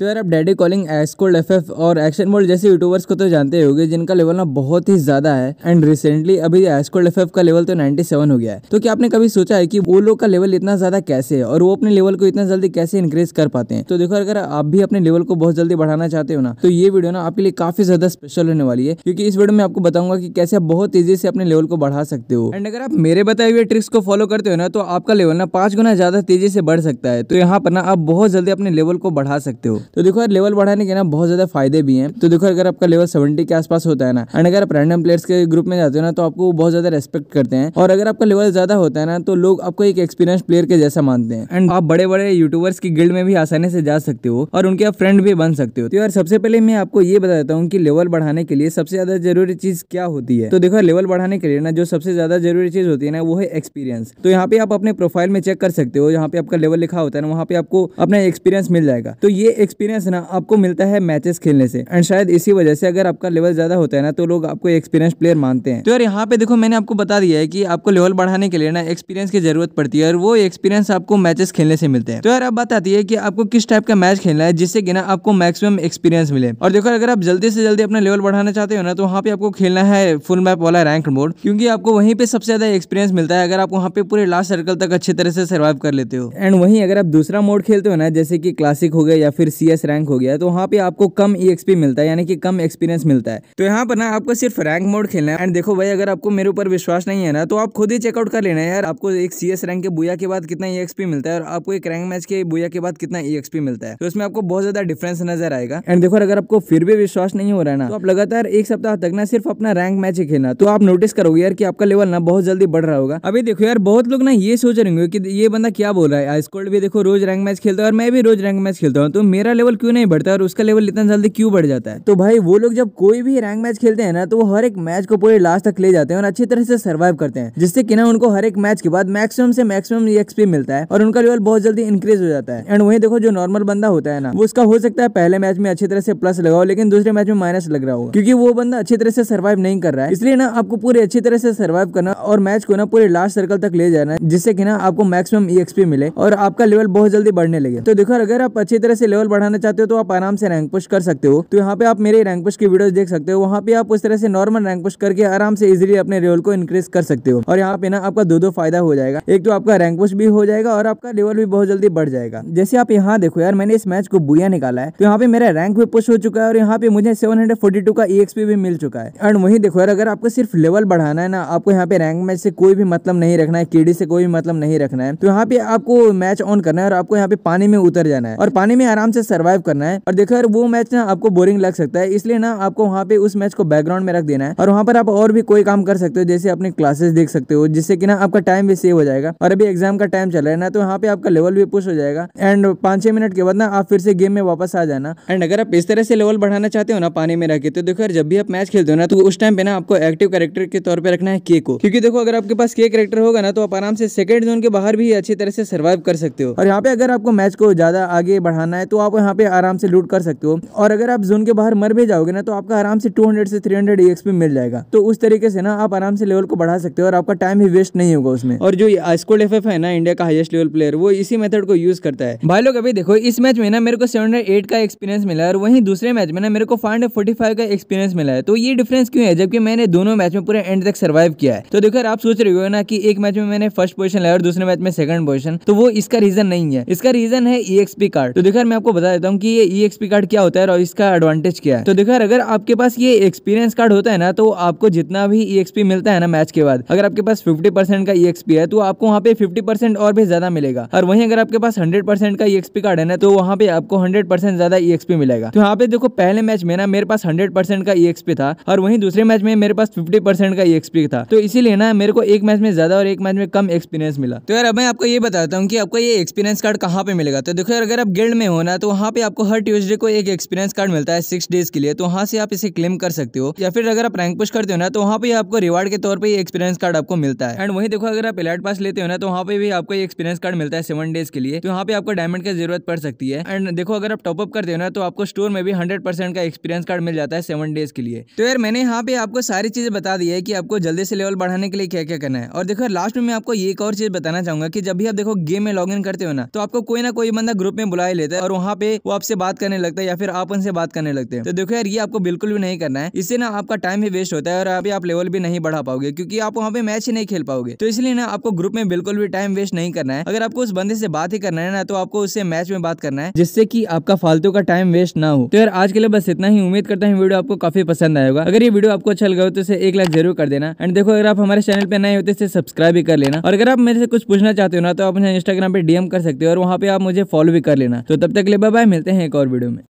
तो यार आप Daddy Calling Scold F F और एक्शन वर्ल्ड जैसे यूट्यूबर्स को तो जानते होंगे जिनका लेवल ना बहुत ही ज्यादा है एंड रिसेंटली अभी एसकोल्ड एफ एफ का लेवल तो 97 हो गया है तो क्या आपने कभी सोचा है कि वो लोग का लेवल इतना ज्यादा कैसे है और वो अपने लेवल को इतना जल्दी कैसे इंक्रीज कर पाते हैं तो देखो अगर आप भी अपने लेवल को बहुत जल्दी बढ़ाना चाहते हो ना तो ये वीडियो ना आपके लिए काफी ज्यादा स्पेशल होने वाली है क्योंकि इस वीडियो में आपको बताऊंगा कि कैसे आप बहुत तेजी से अपने लेवल को बढ़ा सकते हो एंड अगर आप मेरे बताए हुए ट्रिक्स को फॉलो करते हो ना तो आपका लेवल ना पांच गुना ज्यादा तेजी से बढ़ सकता है तो यहाँ पर ना आप बहुत जल्दी अपने लेवल को बढ़ा सकते हो तो देखो यार लेवल बढ़ाने के ना बहुत ज्यादा फायदे भी हैं तो देखो अगर आपका लेवल सेवेंटी के आसपास होता है ना एंड अगर आप रैंडम प्लेयर्स के ग्रुप में जाते हो ना तो आपको बहुत ज्यादा रेस्पेक्ट करते हैं और अगर आपका लेवल ज्यादा होता है ना तो लोग आपको एक एक्सपीरियंस प्लेयर के जैसा मानते हैं एंड आप बड़े बड़े यूट्यूबर्स की गिल्ड में भी आसानी से जा सकते हो और उनके आप फ्रेंड भी बन सकते हो तो यार सबसे पहले मैं आपको ये बता देता हूँ कि लेवल बढ़ाने के लिए सबसे ज्यादा जरूरी चीज क्या होती है तो देखो लेवल बढ़ाने के लिए ना जो सबसे ज्यादा जरूरी चीज होती है ना वो है एक्सपीरियंस तो यहाँ पे आप अपने प्रोफाइल में चेक कर सकते हो यहाँ पे आपका लेवल लिखा होता है ना वहाँ पे आपको अपना एक्सपीरियंस मिल जाएगा तो ये एक्सपीरियंस ना आपको मिलता है मैचेस खेलने से एंड शायद इसी वजह से अगर आपका लेवल ज्यादा होता है ना तो लोग आपको एक्सपीरियंस प्लेयर मानते हैं तो यार यहाँ पे देखो मैंने आपको बता दिया है कि आपको लेवल बढ़ाने के लिए ना एक्सपीरियंस की जरूरत पड़ती है और वो एक्सपीरियंस आपको मैचेस खेलने से मिलते हैं तो यार अब बात आती है कि आपको किस टाइप का मैच खेलना है जिससे कि ना आपको मैक्सिमम एक्सपीरियंस मिले और देखो अगर आप जल्दी से जल्दी अपना लेवल बढ़ाना चाहते हो ना तो वहाँ पे आपको खेलना है फुल मैप वाला रैंक मोड क्योंकि आपको वहीं पे सबसे ज्यादा एक्सपीरियंस मिलता है अगर आप वहाँ पे पूरे लास्ट सर्कल तक अच्छी तरह से सर्वाइव कर लेते हो एंड वहीं अगर आप दूसरा मोड खेलते हो ना जैसे कि क्लासिक हो गया या फिर सी जीएस रैंक हो गया तो वहाँ पे आपको कम ई e मिलता है यानी कि कम एक्सपीरियंस मिलता है तो यहाँ पर ना आपको सिर्फ रैंक मोड खेलना है एंड देखो भाई अगर आपको मेरे ऊपर विश्वास नहीं है ना तो आप खुद ही चेकआउट कर लेना है यार आपको एक सी रैंक के बुआ के बाद कितना ई e मिलता है और आपको एक रैंक मैच के बुआ के बाद कितना ई e मिलता है तो इसमें आपको बहुत ज्यादा डिफरेंस नजर आएगा एंड देखो अगर आपको फिर भी विश्वास नहीं हो रहा है ना तो आप लगातार एक सप्ताह तक ना सिर्फ अपना रैंक मैच ही खेलना तो आप नोटिस करोगे यार कि आपका लेवल ना बहुत जल्दी बढ़ रहा होगा अभी देखो यार बहुत लोग ना ये सोच रहे होंगे कि ये बंदा क्या बोल रहा है आइसकोल्ड भी देखो रोज रैंक मैच खेलता है और मैं भी रोज रैंक मैच खेलता हूँ तो मेरा लेवल क्यों नहीं बढ़ता और उसका लेवल इतना जल्दी क्यों बढ़ जाता है तो भाई वो लोग जब कोई भी रैंक मैच खेलते हैं ना तो वो हर एक मैच को पूरे लास्ट तक ले जाते हैं और अच्छी तरह से सर्वाइव करते हैं जिससे कि ना उनको हर एक मैच के बाद मैक्सिमम से मैक्सिमम एक्सपी मिलता है और उनका लेवल बहुत जल्दी इंक्रीज हो जाता है एंड वही देखो जो नॉर्मल बंदा होता है ना वो उसका हो सकता है पहले मैच में अच्छी तरह से प्लस लगाओ लेकिन दूसरे मैच में माइनस लग रहा हो क्योंकि वो बंदा अच्छी तरह से सर्वाइव नहीं कर रहा है इसलिए ना आपको पूरे अच्छी तरह से सर्वाइव करना और मैच को ना पूरे लास्ट सर्कल तक ले जाना जिससे कि ना आपको मैक्सिमम ई मिले और आपका लेवल बहुत जल्दी बढ़ने लगे तो देखो अगर आप अच्छी तरह से लेवल बढ़ाना चाहते हो तो आप आराम से रैंक पुश कर सकते हो तो यहाँ पे आप मेरे रैंक पुश की वीडियो देख सकते हो वहाँ पे आप उस तरह से नॉर्मल रैंक पुश करके आराम से इजिली अपने लेवल को इंक्रीज कर सकते हो और यहाँ पे ना आपका दो दो फायदा हो जाएगा एक तो आपका रैंक पुश भी हो जाएगा और आपका लेवल भी बहुत जल्दी बढ़ जाएगा जैसे आप यहाँ देखो यार मैंने इस मैच को बुआया निकाला है तो यहाँ पे मेरा रैंक भी पुश हो चुका है और यहाँ पे मुझे सेवन का ई e भी मिल चुका है एंड वही देखो यार अगर आपको सिर्फ लेवल बढ़ाना है ना आपको यहाँ पे रैंक मैच से कोई भी मतलब नहीं रखना है केडी से कोई भी मतलब नहीं रखना है तो यहाँ पे आपको मैच ऑन करना है और आपको यहाँ पे पानी में उतर जाना है और पानी में आराम से सर्वाइव करना है और देखो यार वो मैच ना आपको बोरिंग लग सकता है इसलिए ना आपको वहाँ पे उस मैच को बैकग्राउंड में रख देना है और वहाँ पर आप और भी कोई काम कर सकते हो जैसे अपने क्लासेस देख सकते हो जिससे कि ना आपका टाइम भी सेव हो जाएगा और अभी एग्जाम का टाइम चल रहा है ना तो यहाँ पे आपका लेवल भी पुश हो जाएगा एंड पांच छह मिनट के बाद ना आप फिर से गेम में वापस आ जाना एंड अगर आप इस तरह से लेवल बढ़ाना चाहते हो ना पानी में रह के तो देखो यार जब भी आप मैच खेलते हो ना तो उस टाइम पे ना आपको एक्टिव कैरेक्टर के तौर पर रखना है के को क्योंकि देखो अगर आपके पास के कैरेक्टर होगा ना तो आप आराम से सेकेंड जोन के बाहर भी अच्छी तरह से सर्वाइव कर सकते हो और यहाँ पे अगर आपको मैच को ज्यादा आगे बढ़ाना है तो आप यहाँ पे आराम से लूट कर सकते हो और अगर आप जोन के बाहर मर भी जाओगे ना तो आपका आराम से 200 से 300 हंड्रेड मिल जाएगा तो उस तरीके से ना आप आराम से लेवल को बढ़ा सकते हो और आपका टाइम भी वेस्ट नहीं होगा उसमें और जो स्कोल एफ है ना इंडिया का हाइस्ट लेवल प्लेयर वो इसी मेथड को यूज करता है भाई लोग अभी देखो इस मैच में ना मेरे को सेवन का एक्सपीरियंस मिला है और वहीं दूसरे मैच में ना मेरे को फाइव का एक्सपीरियंस मिला है तो ये डिफरेंस क्यों है जबकि मैंने दोनों मैच में पूरे एंड तक सर्वाइव किया है तो देखो आप सोच रहे हो ना कि एक मैच में मैंने फर्स्ट पोजीशन लाया और दूसरे मैच में सेकंड पोजीशन तो वो इसका रीजन नहीं है इसका रीजन है ईएक्सपी कार्ड तो देखो मैं आपको बता बता देता हूँ कि ये ई एक्सपी कार्ड क्या होता है और इसका एडवांटेज क्या है तो देखो यार अगर आपके पास ये एक्सपीरियंस कार्ड होता है ना तो आपको जितना भी ई e एक्सपी मिलता है ना मैच के बाद अगर आपके पास फिफ्टी परसेंट का ई e एक्सपी है तो आपको वहाँ पे फिफ्टी परसेंट और भी ज्यादा मिलेगा और वहीं अगर आपके पास हंड्रेड परसेंट का ई एक्सपी कार्ड है ना तो वहाँ पे आपको हंड्रेड परसेंट ज्यादा ई e एक्सपी मिलेगा तो यहाँ पे देखो पहले मैच में ना मेरे पास हंड्रेड परसेंट का ई एक्सपी था और वहीं दूसरे मैच में मेरे पास फिफ्टी परसेंट का ई एक्सपी था तो इसीलिए ना मेरे को एक मैच में ज्यादा और एक मैच में कम एक्सपीरियंस मिला तो यार मैं आपको ये बताता हूँ कि आपको ये एक्सपीरियंस कार्ड कहाँ पे मिलेगा तो देखो यार अगर आप गिल्ड में हो ना तो वहाँ पे आपको हर ट्यूजडे को एक एक्सपीरियंस कार्ड मिलता है सिक्स डेज के लिए तो वहाँ से आप इसे क्लेम कर सकते हो या फिर अगर आप रैंक पुश करते हो ना तो वहाँ पे आपको रिवार्ड के तौर पर एक्सपीरियंस कार्ड आपको मिलता है एंड वही देखो अगर आप एलाइट पास लेते हो ना तो वहाँ पे भी आपको एक्सपीरियंस कार्ड मिलता है सेवन डेज के लिए तो वहाँ पे आपको डायमंड की जरूरत पड़ सकती है एंड देखो अगर आप टॉपअप करते हो ना तो आपको स्टोर में भी हंड्रेड का एक्सपीरियंस कार्ड मिल जाता है सेवन डेज के लिए तो यार मैंने यहाँ पे आपको सारी चीजें बता दी है कि आपको जल्दी से लेवल बढ़ाने के लिए क्या क्या करना है और देखो लास्ट में मैं आपको एक और चीज बताना चाहूंगा कि जब भी आप देखो गेम में लॉग करते हो ना तो आपको कोई ना कोई बंदा ग्रुप में बुलाई लेता है और वहाँ पे पे वो आपसे बात करने लगता है या फिर आप उनसे बात करने लगते हैं तो देखो यार ये आपको बिल्कुल भी नहीं करना है इससे ना आपका टाइम भी वेस्ट होता है और अभी आप लेवल भी नहीं बढ़ा पाओगे क्योंकि आप वहाँ पे मैच ही नहीं खेल पाओगे तो इसलिए ना आपको ग्रुप में बिल्कुल भी टाइम वेस्ट नहीं करना है अगर आपको उस बंदे से बात ही करना है ना तो आपको उससे मैच में बात करना है जिससे की आपका फालतू का टाइम वेस्ट ना हो तो यार आज के लिए बस इतना ही उम्मीद करता हूँ वीडियो आपको काफी पसंद आएगा अगर ये वीडियो आपको अच्छा लगा हो तो इसे एक लाख जरूर कर देना एंड देखो अगर आप हमारे चैनल पे नए होते तो इसे सब्सक्राइब भी कर लेना और अगर आप मेरे से कुछ पूछना चाहते हो ना तो आप मुझे इंस्टाग्राम पे डीएम कर सकते हो और वहाँ पे आप मुझे फॉलो भी कर लेना तो तब तक ले बाय बाय मिलते हैं एक और वीडियो में